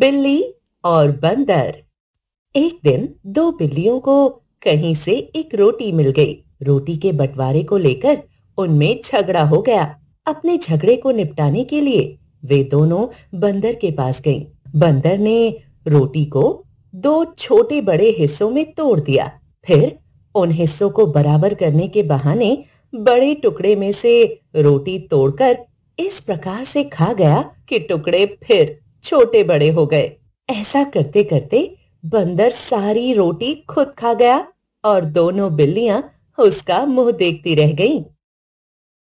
बिल्ली और बंदर एक दिन दो बिल्लियों को कहीं से एक रोटी मिल गई रोटी के बंटवारे को लेकर उनमें झगड़ा हो गया अपने झगड़े को निपटाने के लिए वे दोनों बंदर के पास गईं। बंदर ने रोटी को दो छोटे बड़े हिस्सों में तोड़ दिया फिर उन हिस्सों को बराबर करने के बहाने बड़े टुकड़े में से रोटी तोड़कर इस प्रकार से खा गया कि टुकड़े फिर छोटे बड़े हो गए ऐसा करते करते बंदर सारी रोटी खुद खा गया और दोनों बिल्लियां उसका मुंह देखती रह गईं।